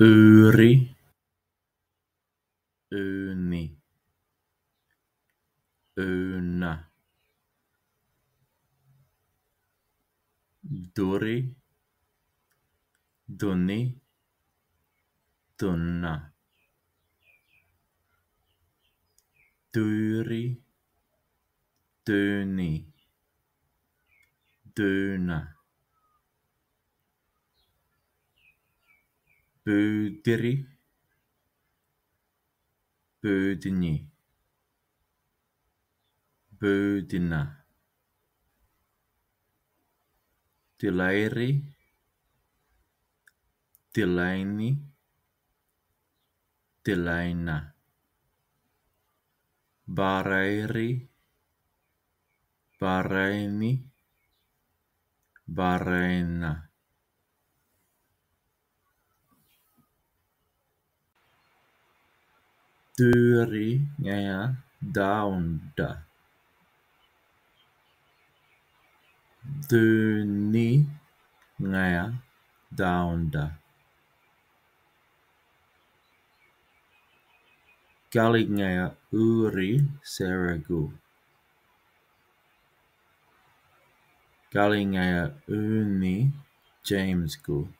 yri yni ynnä duri Duni. Tunna. Tyyri. Tyyni. Tyynä. Böðri Böðni Böðina Dilæri Dilæni Dilæna Baræri Baræni Baræna teorinya ya, daun da. Duni ngaya daun da. Kali ngaya uri seregu. Kali ngaya uni James Gould.